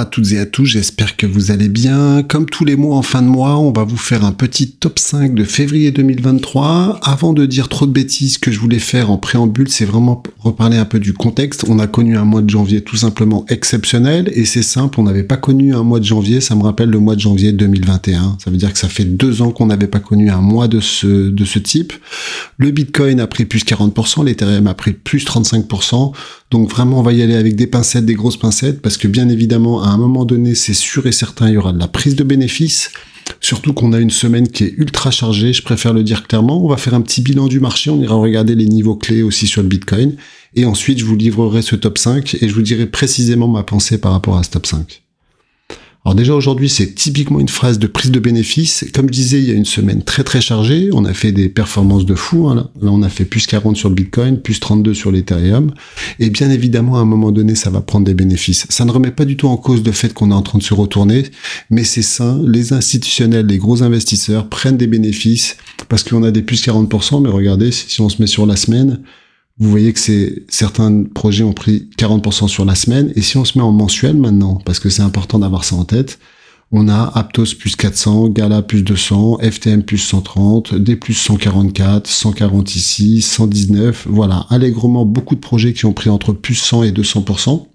à toutes et à tous, j'espère que vous allez bien. Comme tous les mois en fin de mois, on va vous faire un petit top 5 de février 2023. Avant de dire trop de bêtises que je voulais faire en préambule, c'est vraiment reparler un peu du contexte. On a connu un mois de janvier tout simplement exceptionnel et c'est simple, on n'avait pas connu un mois de janvier, ça me rappelle le mois de janvier 2021. Ça veut dire que ça fait deux ans qu'on n'avait pas connu un mois de ce, de ce type. Le Bitcoin a pris plus 40%, l'Ethereum a pris plus 35%. Donc vraiment, on va y aller avec des pincettes, des grosses pincettes parce que bien évidemment, un moment donné, c'est sûr et certain, il y aura de la prise de bénéfices. Surtout qu'on a une semaine qui est ultra chargée, je préfère le dire clairement. On va faire un petit bilan du marché, on ira regarder les niveaux clés aussi sur le Bitcoin. Et ensuite, je vous livrerai ce top 5 et je vous dirai précisément ma pensée par rapport à ce top 5. Alors déjà aujourd'hui, c'est typiquement une phrase de prise de bénéfice. Comme je disais, il y a une semaine très très chargée. On a fait des performances de fou. Hein. Là, on a fait plus 40 sur le Bitcoin, plus 32 sur l'Ethereum. Et bien évidemment, à un moment donné, ça va prendre des bénéfices. Ça ne remet pas du tout en cause le fait qu'on est en train de se retourner, mais c'est sain. Les institutionnels, les gros investisseurs prennent des bénéfices parce qu'on a des plus 40%. Mais regardez, si on se met sur la semaine, vous voyez que c'est certains projets ont pris 40% sur la semaine. Et si on se met en mensuel maintenant, parce que c'est important d'avoir ça en tête, on a Aptos plus 400, Gala plus 200, FTM plus 130, D plus 144, 140 ici, 119. Voilà, allègrement beaucoup de projets qui ont pris entre plus 100 et 200%.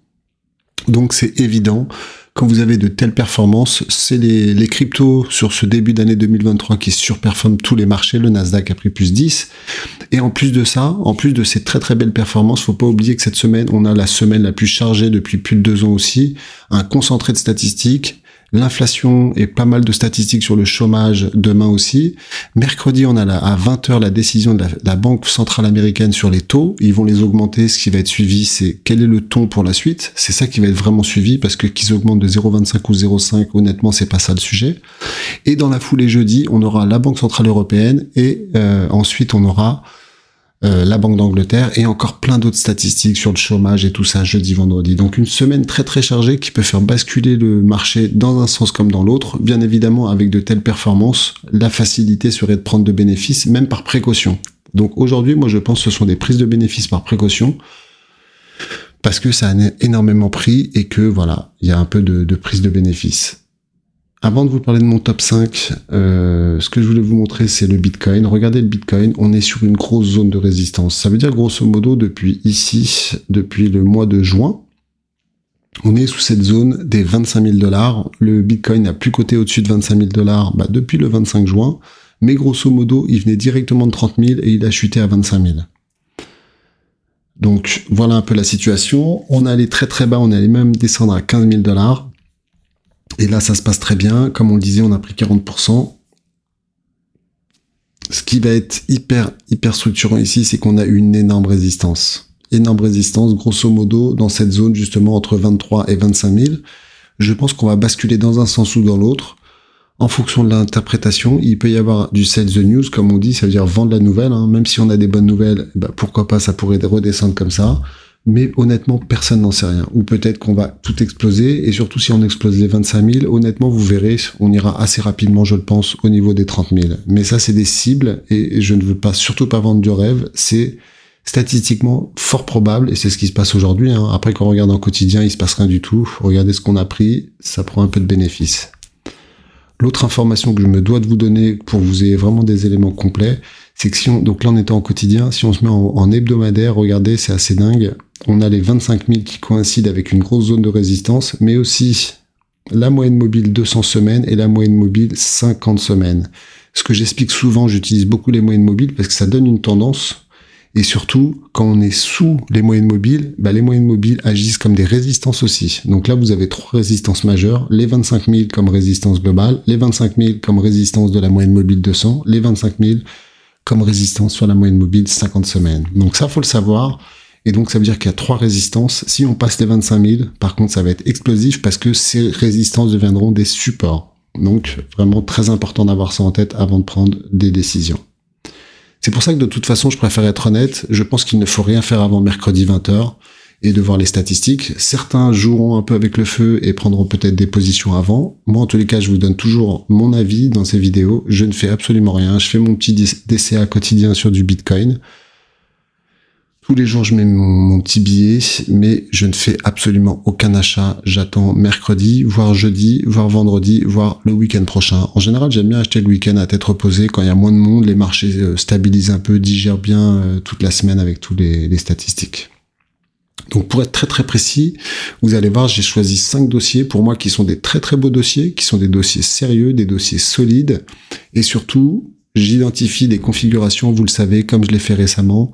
Donc c'est évident quand vous avez de telles performances, c'est les, cryptos sur ce début d'année 2023 qui surperforment tous les marchés. Le Nasdaq a pris plus 10. Et en plus de ça, en plus de ces très très belles performances, faut pas oublier que cette semaine, on a la semaine la plus chargée depuis plus de deux ans aussi, un concentré de statistiques l'inflation et pas mal de statistiques sur le chômage demain aussi. Mercredi, on a à 20h la décision de la, Banque centrale américaine sur les taux. Ils vont les augmenter. Ce qui va être suivi, c'est quel est le ton pour la suite. C'est ça qui va être vraiment suivi parce que qu'ils augmentent de 0,25 ou 0,5, honnêtement, c'est pas ça le sujet. Et dans la foulée jeudi, on aura la Banque centrale européenne et euh, ensuite on aura euh, la Banque d'Angleterre et encore plein d'autres statistiques sur le chômage et tout ça jeudi, vendredi. Donc une semaine très très chargée qui peut faire basculer le marché dans un sens comme dans l'autre. Bien évidemment, avec de telles performances, la facilité serait de prendre de bénéfices, même par précaution. Donc aujourd'hui, moi je pense que ce sont des prises de bénéfices par précaution parce que ça a énormément pris et que voilà, il y a un peu de, de prise de bénéfices. Avant de vous parler de mon top 5, euh, ce que je voulais vous montrer, c'est le Bitcoin. Regardez le Bitcoin, on est sur une grosse zone de résistance. Ça veut dire grosso modo, depuis ici, depuis le mois de juin, on est sous cette zone des 25 000 dollars. Le Bitcoin n'a plus coté au-dessus de 25 000 dollars bah, depuis le 25 juin. Mais grosso modo, il venait directement de 30 000 et il a chuté à 25 000. Donc voilà un peu la situation. On allé très très bas, on allait même descendre à 15 000 dollars. Et là, ça se passe très bien. Comme on le disait, on a pris 40%. Ce qui va être hyper, hyper structurant ici, c'est qu'on a une énorme résistance. Énorme résistance, grosso modo, dans cette zone justement entre 23 et 25 000. Je pense qu'on va basculer dans un sens ou dans l'autre. En fonction de l'interprétation, il peut y avoir du sell the news, comme on dit, ça veut dire vendre la nouvelle. Hein. Même si on a des bonnes nouvelles, eh ben, pourquoi pas, ça pourrait redescendre comme ça mais honnêtement, personne n'en sait rien. Ou peut-être qu'on va tout exploser, et surtout si on explose les 25 000, honnêtement, vous verrez, on ira assez rapidement, je le pense, au niveau des 30 000. Mais ça, c'est des cibles, et je ne veux pas, surtout pas vendre du rêve, c'est statistiquement fort probable, et c'est ce qui se passe aujourd'hui. Hein. Après, quand on regarde en quotidien, il se passe rien du tout. Regardez ce qu'on a pris, ça prend un peu de bénéfice. L'autre information que je me dois de vous donner pour vous ayez vraiment des éléments complets, c'est donc là on est en quotidien, si on se met en, hebdomadaire, regardez, c'est assez dingue. On a les 25 000 qui coïncident avec une grosse zone de résistance, mais aussi la moyenne mobile 200 semaines et la moyenne mobile 50 semaines. Ce que j'explique souvent, j'utilise beaucoup les moyennes mobiles parce que ça donne une tendance. Et surtout, quand on est sous les moyennes mobiles, bah, les moyennes mobiles agissent comme des résistances aussi. Donc là, vous avez trois résistances majeures. Les 25 000 comme résistance globale, les 25 000 comme résistance de la moyenne mobile 200, les 25 000 comme résistance sur la moyenne mobile 50 semaines. Donc ça, faut le savoir. Et donc, ça veut dire qu'il y a trois résistances. Si on passe les 25 000, par contre, ça va être explosif parce que ces résistances deviendront des supports. Donc, vraiment très important d'avoir ça en tête avant de prendre des décisions. C'est pour ça que de toute façon, je préfère être honnête. Je pense qu'il ne faut rien faire avant mercredi 20h et de voir les statistiques. Certains joueront un peu avec le feu et prendront peut-être des positions avant. Moi, en tous les cas, je vous donne toujours mon avis dans ces vidéos. Je ne fais absolument rien. Je fais mon petit DCA quotidien sur du Bitcoin. Tous les jours, je mets mon, petit billet, mais je ne fais absolument aucun achat. J'attends mercredi, voire jeudi, voire vendredi, voire le week-end prochain. En général, j'aime bien acheter le week-end à tête reposée quand il y a moins de monde, les marchés euh, stabilisent un peu, digèrent bien euh, toute la semaine avec tous les statistiques. Donc pour être très très précis, vous allez voir, j'ai choisi cinq dossiers pour moi qui sont des très très beaux dossiers, qui sont des dossiers sérieux, des dossiers solides, et surtout, j'identifie des configurations, vous le savez, comme je l'ai fait récemment,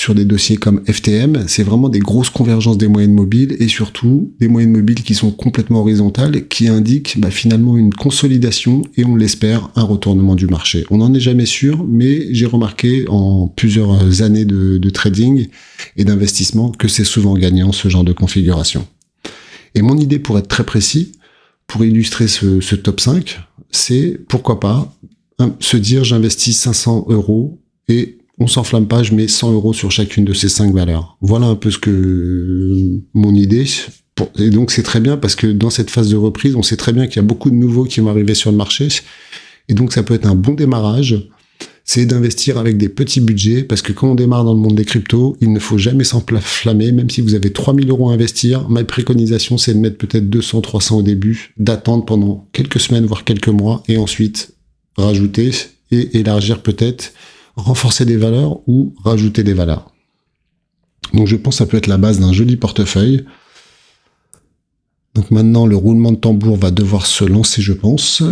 sur des dossiers comme FTM, c'est vraiment des grosses convergences des moyennes mobiles et surtout des moyennes mobiles qui sont complètement horizontales, qui indiquent bah, finalement une consolidation et on l'espère un retournement du marché. On n'en est jamais sûr, mais j'ai remarqué en plusieurs années de, trading et d'investissement que c'est souvent gagnant ce genre de configuration. Et mon idée pour être très précis, pour illustrer ce, ce top 5, c'est pourquoi pas se dire j'investis 500 euros et on s'enflamme pas, je mets 100 euros sur chacune de ces cinq valeurs. Voilà un peu ce que euh, mon idée. Et donc c'est très bien parce que dans cette phase de reprise, on sait très bien qu'il y a beaucoup de nouveaux qui vont arriver sur le marché. Et donc ça peut être un bon démarrage. C'est d'investir avec des petits budgets parce que quand on démarre dans le monde des cryptos, il ne faut jamais s'enflammer. Même si vous avez 3000 euros à investir, ma préconisation c'est de mettre peut-être 200, 300 au début, d'attendre pendant quelques semaines, voire quelques mois, et ensuite rajouter et élargir peut-être renforcer des valeurs ou rajouter des valeurs. Donc je pense que ça peut être la base d'un joli portefeuille. Donc maintenant, le roulement de tambour va devoir se lancer, je pense.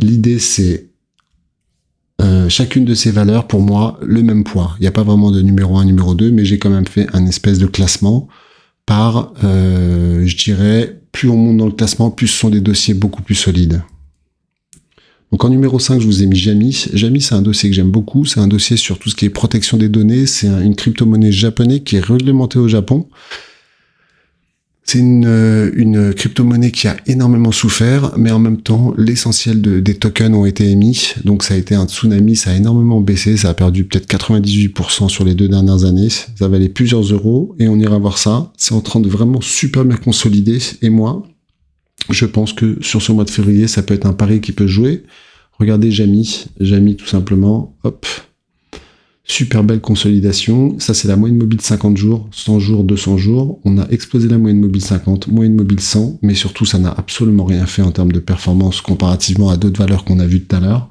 L'idée, c'est euh, chacune de ces valeurs, pour moi, le même poids. Il n'y a pas vraiment de numéro 1, numéro 2, mais j'ai quand même fait un espèce de classement par, euh, je dirais, plus on monte dans le classement, plus ce sont des dossiers beaucoup plus solides. Donc en numéro 5, je vous ai mis Jami. Jami, c'est un dossier que j'aime beaucoup. C'est un dossier sur tout ce qui est protection des données. C'est une crypto-monnaie japonaise qui est réglementée au Japon. C'est euh, une, crypto-monnaie qui a énormément souffert, mais en même temps, l'essentiel des tokens ont été émis. Donc ça a été un tsunami, ça a énormément baissé, ça a perdu peut-être 98% sur les deux dernières années. Ça valait plusieurs euros et on ira voir ça. C'est en train de vraiment super bien consolider. Et moi, je pense que sur ce mois de février, ça peut être un pari qui peut jouer. Regardez Jamy, Jamy tout simplement, hop. Super belle consolidation. Ça, c'est la moyenne mobile 50 jours, 100 jours, 200 jours. On a explosé la moyenne mobile 50, moyenne mobile 100, mais surtout, ça n'a absolument rien fait en termes de performance comparativement à d'autres valeurs qu'on a vues tout à l'heure.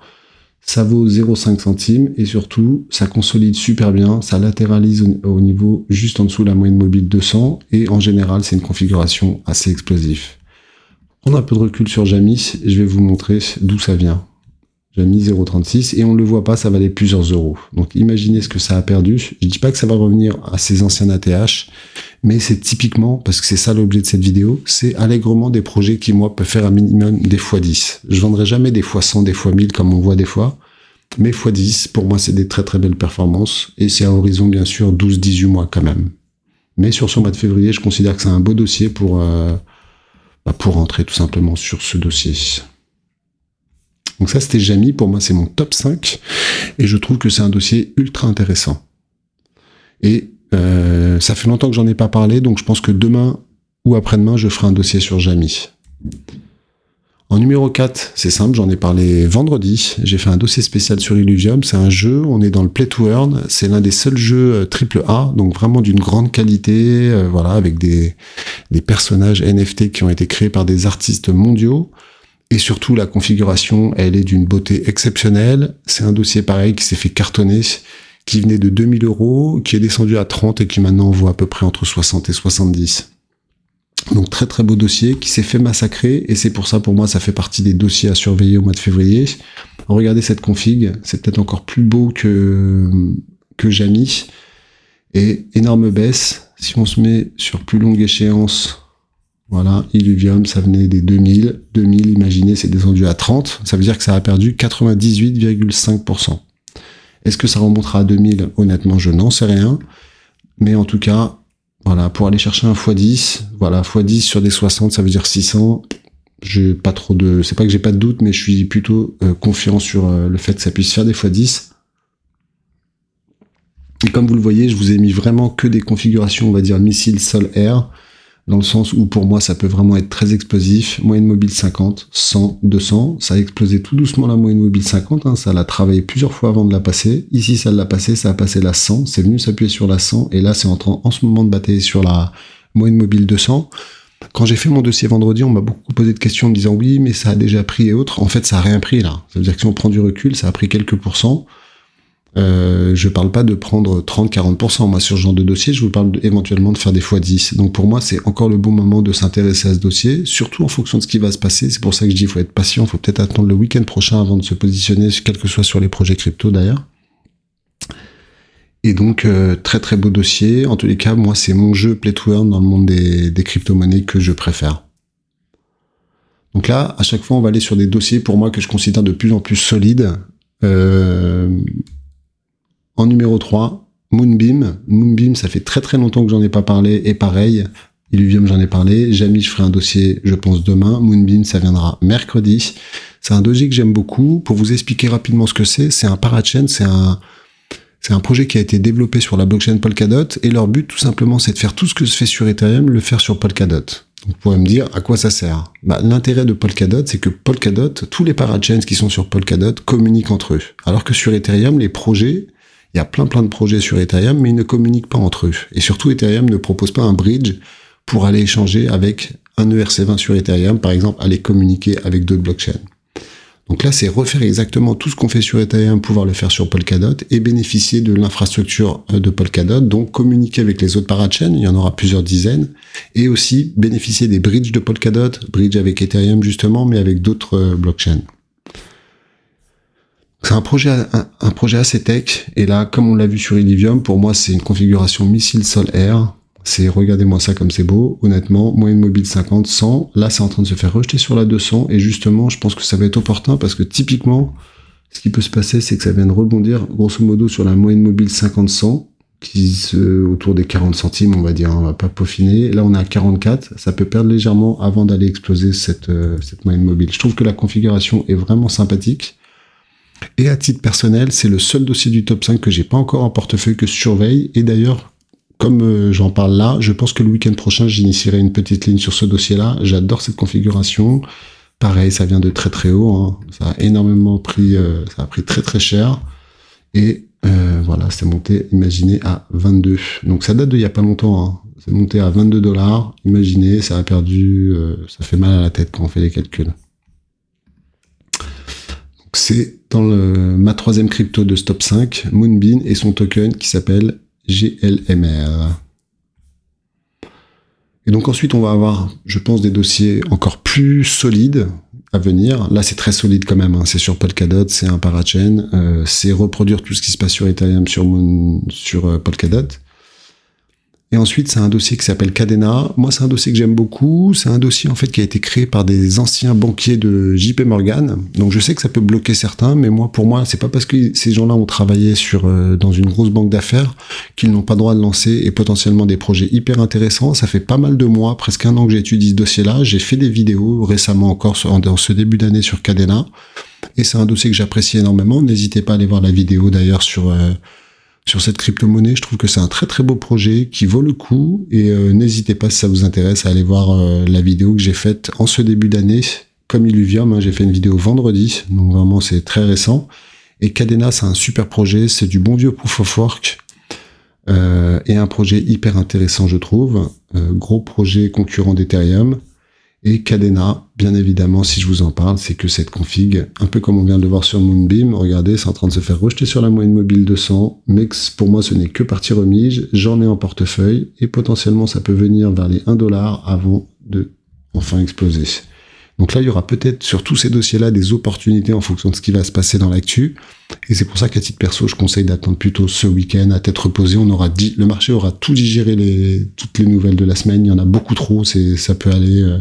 Ça vaut 0,5 centimes et surtout, ça consolide super bien, ça latéralise au niveau juste en dessous de la moyenne mobile 200 et en général, c'est une configuration assez explosive un peu de recul sur Jamis, je vais vous montrer d'où ça vient. Jamis 0,36 et on ne le voit pas, ça valait plusieurs euros. Donc imaginez ce que ça a perdu. Je ne dis pas que ça va revenir à ses anciens ATH, mais c'est typiquement, parce que c'est ça l'objet de cette vidéo, c'est allègrement des projets qui, moi, peuvent faire un minimum des fois 10. Je vendrai jamais des fois 100, des fois 1000 comme on voit des fois, mais fois 10, pour moi, c'est des très très belles performances et c'est à horizon, bien sûr, 12-18 mois quand même. Mais sur ce mois de février, je considère que c'est un beau dossier pour... Euh, bah, pour entrer tout simplement sur ce dossier. Donc ça, c'était Jamie. Pour moi, c'est mon top 5. Et je trouve que c'est un dossier ultra intéressant. Et euh, ça fait longtemps que j'en ai pas parlé, donc je pense que demain ou après-demain, je ferai un dossier sur Jamie. En numéro 4, c'est simple, j'en ai parlé vendredi. J'ai fait un dossier spécial sur Illuvium. C'est un jeu, on est dans le play to earn. C'est l'un des seuls jeux euh, triple A, donc vraiment d'une grande qualité, euh, voilà, avec des, personnages NFT qui ont été créés par des artistes mondiaux. Et surtout, la configuration, elle est d'une beauté exceptionnelle. C'est un dossier pareil qui s'est fait cartonner, qui venait de 2000 euros, qui est descendu à 30 et qui maintenant vaut à peu près entre 60 et 70. Donc très très beau dossier qui s'est fait massacrer et c'est pour ça pour moi ça fait partie des dossiers à surveiller au mois de février. Regardez cette config, c'est peut-être encore plus beau que que Jamy et énorme baisse. Si on se met sur plus longue échéance, voilà, Illuvium ça venait des 2000, 2000 imaginez c'est descendu à 30, ça veut dire que ça a perdu 98,5%. Est-ce que ça remontera à 2000 Honnêtement je n'en sais rien, mais en tout cas voilà, pour aller chercher un x10, voilà, x10 sur des 60, ça veut dire 600. J'ai pas trop de, c'est pas que j'ai pas de doute, mais je suis plutôt euh, confiant sur euh, le fait que ça puisse faire des x10. Et comme vous le voyez, je vous ai mis vraiment que des configurations, on va dire missile sol-air dans le sens où pour moi ça peut vraiment être très explosif. Moyenne mobile 50, 100, 200, ça a explosé tout doucement la moyenne mobile 50, hein. ça l'a travaillé plusieurs fois avant de la passer. Ici ça l'a passé, ça a passé la 100, c'est venu s'appuyer sur la 100 et là c'est en train en ce moment de batailler sur la moyenne mobile 200. Quand j'ai fait mon dossier vendredi, on m'a beaucoup posé de questions en me disant oui, mais ça a déjà pris et autres. En fait, ça a rien pris là. Ça veut dire que si on prend du recul, ça a pris quelques pourcents. Euh, je parle pas de prendre 30-40%. Moi, sur ce genre de dossier, je vous parle éventuellement de faire des fois 10. Donc pour moi, c'est encore le bon moment de s'intéresser à ce dossier, surtout en fonction de ce qui va se passer. C'est pour ça que je dis, il faut être patient, il faut peut-être attendre le week-end prochain avant de se positionner, quel que soit sur les projets crypto d'ailleurs. Et donc, euh, très très beau dossier. En tous les cas, moi, c'est mon jeu Play to Earn dans le monde des, des crypto-monnaies que je préfère. Donc là, à chaque fois, on va aller sur des dossiers pour moi que je considère de plus en plus solides. Euh, en numéro 3, Moonbeam. Moonbeam, ça fait très très longtemps que j'en ai pas parlé. Et pareil, Illuvium, j'en ai parlé. Jamy, je ferai un dossier, je pense, demain. Moonbeam, ça viendra mercredi. C'est un dossier que j'aime beaucoup. Pour vous expliquer rapidement ce que c'est, c'est un parachain, c'est un, c'est un projet qui a été développé sur la blockchain Polkadot. Et leur but, tout simplement, c'est de faire tout ce que se fait sur Ethereum, le faire sur Polkadot. Vous pouvez me dire à quoi ça sert. Bah, L'intérêt de Polkadot, c'est que Polkadot, tous les parachains qui sont sur Polkadot communiquent entre eux. Alors que sur Ethereum, les projets, il y a plein plein de projets sur Ethereum, mais ils ne communiquent pas entre eux. Et surtout, Ethereum ne propose pas un bridge pour aller échanger avec un ERC20 sur Ethereum, par exemple, aller communiquer avec d'autres blockchains. Donc là, c'est refaire exactement tout ce qu'on fait sur Ethereum, pouvoir le faire sur Polkadot et bénéficier de l'infrastructure euh, de Polkadot, donc communiquer avec les autres parachains, il y en aura plusieurs dizaines, et aussi bénéficier des bridges de Polkadot, bridge avec Ethereum justement, mais avec d'autres euh, blockchains. C'est un projet, un, projet assez tech. Et là, comme on l'a vu sur Illivium, pour moi, c'est une configuration missile sol-air. C'est, regardez-moi ça comme c'est beau. Honnêtement, moyenne mobile 50, 100. Là, c'est en train de se faire rejeter sur la 200. Et justement, je pense que ça va être opportun parce que typiquement, ce qui peut se passer, c'est que ça vienne rebondir grosso modo sur la moyenne mobile 50-100 qui se, autour des 40 centimes, on va dire, on va pas peaufiner. Là, on est à 44, ça peut perdre légèrement avant d'aller exploser euh, cette moyenne mobile. Je trouve que la configuration est vraiment sympathique. Et à titre personnel, c'est le seul dossier du top 5 que j'ai pas encore en portefeuille que je surveille. Et d'ailleurs, comme euh, j'en parle là, je pense que le week-end prochain, j'initierai une petite ligne sur ce dossier-là. J'adore cette configuration. Pareil, ça vient de très très haut. Hein. Ça a énormément pris, euh, ça a pris très très cher. Et euh, voilà, c'est monté, imaginez, à 22. Donc ça date d'il y a pas longtemps. Hein. C'est monté à 22 dollars. Imaginez, ça a perdu, ça fait mal à la tête quand on fait les calculs. Donc c'est dans ma troisième crypto de Stop 5, Moonbeam et son token qui s'appelle GLMR. Et donc ensuite, on va avoir, je pense, des dossiers encore plus solides à venir. Là, c'est très solide quand même. Hein. C'est sur Polkadot, c'est un parachain, euh, c'est reproduire tout ce qui se passe sur Ethereum sur, sur euh, Polkadot. Et ensuite, c'est un dossier qui s'appelle Cadena. Moi, c'est un dossier que j'aime beaucoup. C'est un dossier en fait qui a été créé par des anciens banquiers de JP Morgan. Donc, je sais que ça peut bloquer certains, mais moi, pour moi, c'est pas parce que ces gens-là ont travaillé sur euh, dans une grosse banque d'affaires qu'ils n'ont pas le droit de lancer et potentiellement des projets hyper intéressants. Ça fait pas mal de mois, presque un an que j'étudie ce dossier-là. J'ai fait des vidéos récemment encore dans ce début d'année sur Cadena, et c'est un dossier que j'apprécie énormément. N'hésitez pas à aller voir la vidéo d'ailleurs sur euh, sur cette crypto-monnaie. Je trouve que c'est un très très beau projet qui vaut le coup et euh, n'hésitez pas si ça vous intéresse à aller voir euh, la vidéo que j'ai faite en ce début d'année comme Illuvium. Hein, j'ai fait une vidéo vendredi, donc vraiment c'est très récent. Et Cadena, c'est un super projet, c'est du bon vieux proof of work euh, et un projet hyper intéressant je trouve. gros projet concurrent d'Ethereum. Et Cadena, bien évidemment, si je vous en parle, c'est que cette config, un peu comme on vient de le voir sur Moonbeam, regardez, c'est en train de se faire rejeter sur la moyenne mobile 200. mais pour moi, ce n'est que partie remise, j'en ai en portefeuille, et potentiellement, ça peut venir vers les 1$ avant de enfin exploser. Donc là, il y aura peut-être sur tous ces dossiers-là des opportunités en fonction de ce qui va se passer dans l'actu. Et c'est pour ça qu'à titre perso, je conseille d'attendre plutôt ce week-end à tête reposée. On aura dit, le marché aura tout digéré les, toutes les nouvelles de la semaine. Il y en a beaucoup trop. C'est, ça peut aller euh,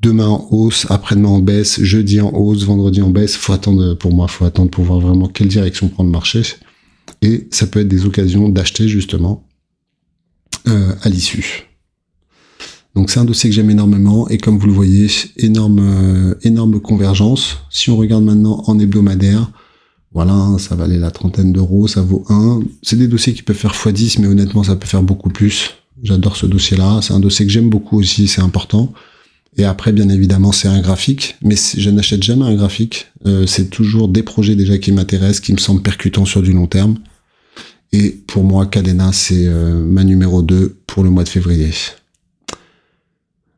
demain en hausse, après-demain en baisse, jeudi en hausse, vendredi en baisse. Faut attendre pour moi, faut attendre pour voir vraiment quelle direction prend le marché. Et ça peut être des occasions d'acheter justement euh, à l'issue. Donc c'est un dossier que j'aime énormément et comme vous le voyez, énorme, euh, énorme convergence. Si on regarde maintenant en hebdomadaire, voilà, hein, ça valait la trentaine d'euros, ça vaut 1. C'est des dossiers qui peuvent faire x10, mais honnêtement, ça peut faire beaucoup plus. J'adore ce dossier-là. C'est un dossier que j'aime beaucoup aussi, c'est important. Et après, bien évidemment, c'est un graphique, mais je n'achète jamais un graphique. Euh, c'est toujours des projets déjà qui m'intéressent, qui me semblent percutants sur du long terme. Et pour moi, Cadena, c'est euh, ma numéro 2 pour le mois de février.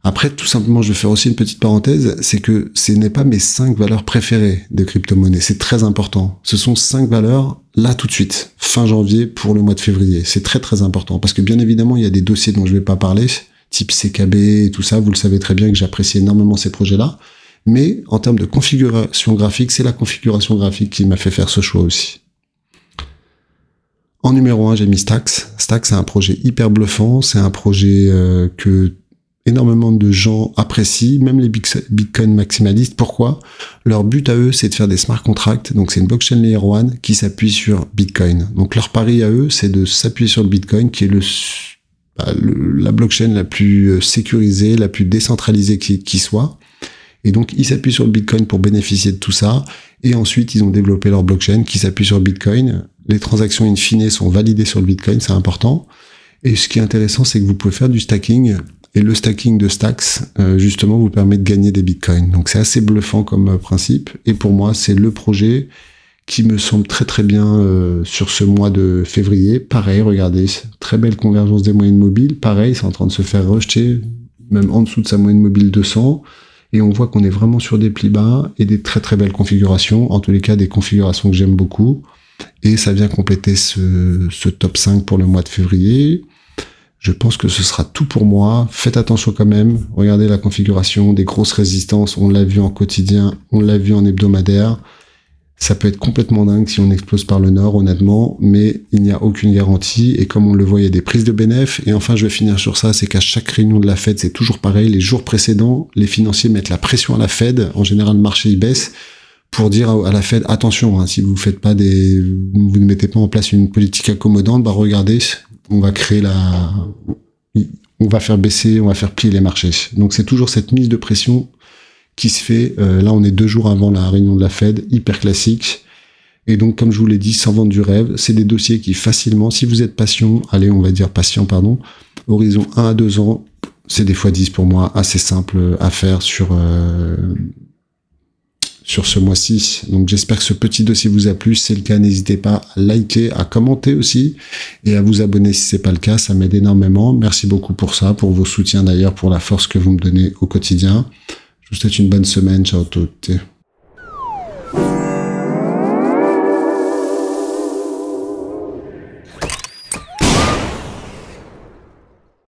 Après, tout simplement, je vais faire aussi une petite parenthèse, c'est que ce n'est pas mes cinq valeurs préférées de crypto monnaie C'est très important. Ce sont cinq valeurs là tout de suite, fin janvier pour le mois de février. C'est très très important parce que bien évidemment, il y a des dossiers dont je ne vais pas parler, type CKB et tout ça. Vous le savez très bien que j'apprécie énormément ces projets-là. Mais en termes de configuration graphique, c'est la configuration graphique qui m'a fait faire ce choix aussi. En numéro 1, j'ai mis Stax. Stax, c'est un projet hyper bluffant. C'est un projet euh, que énormément de gens apprécient, même les Bitcoin maximalistes. Pourquoi Leur but à eux, c'est de faire des smart contracts. Donc, c'est une blockchain layer one qui s'appuie sur Bitcoin. Donc, leur pari à eux, c'est de s'appuyer sur le Bitcoin, qui est le, bah, la blockchain la plus euh, sécurisée, la plus décentralisée qui, qui soit. Et donc, ils s'appuient sur le Bitcoin pour bénéficier de tout ça. Et ensuite, ils ont développé leur blockchain qui s'appuie sur Bitcoin. Les transactions in fine sont validées sur le Bitcoin, c'est important. Et ce qui est intéressant, c'est que vous pouvez faire du stacking et le stacking de stacks, euh, justement, vous permet de gagner des bitcoins. Donc c'est assez bluffant comme euh, principe. Et pour moi, c'est le projet qui me semble très très bien euh, sur ce mois de février. Pareil, regardez, très belle convergence des moyennes mobiles. Pareil, c'est en train de se faire rejeter, même en dessous de sa moyenne mobile 200. Et on voit qu'on est vraiment sur des plis bas et des très très belles configurations. En tous les cas, des configurations que j'aime beaucoup. Et ça vient compléter ce, ce top 5 pour le mois de février. Je pense que ce sera tout pour moi. Faites attention quand même. Regardez la configuration des grosses résistances. On l'a vu en quotidien, on l'a vu en hebdomadaire. Ça peut être complètement dingue si on explose par le nord, honnêtement, mais il n'y a aucune garantie. Et comme on le voyait des prises de bénéfices, Et enfin, je vais finir sur ça, c'est qu'à chaque réunion de la Fed, c'est toujours pareil. Les jours précédents, les financiers mettent la pression à la Fed. En général, le marché y baisse pour dire à la Fed attention hein, si vous faites pas des vous ne mettez pas en place une politique accommodante bah regardez on va créer la, on va faire baisser, on va faire plier les marchés. Donc c'est toujours cette mise de pression qui se fait. Euh, là, on est deux jours avant la réunion de la Fed, hyper classique. Et donc, comme je vous l'ai dit, sans vendre du rêve, c'est des dossiers qui facilement, si vous êtes patient, allez, on va dire patient, pardon, horizon 1 à 2 ans, c'est des fois 10 pour moi, assez simple à faire sur euh, sur ce mois-ci. Donc j'espère que ce petit dossier vous a plu. Si c'est le cas, n'hésitez pas à liker, à commenter aussi et à vous abonner si c'est pas le cas. Ça m'aide énormément. Merci beaucoup pour ça, pour vos soutiens d'ailleurs, pour la force que vous me donnez au quotidien. Je vous souhaite une bonne semaine. Ciao tout.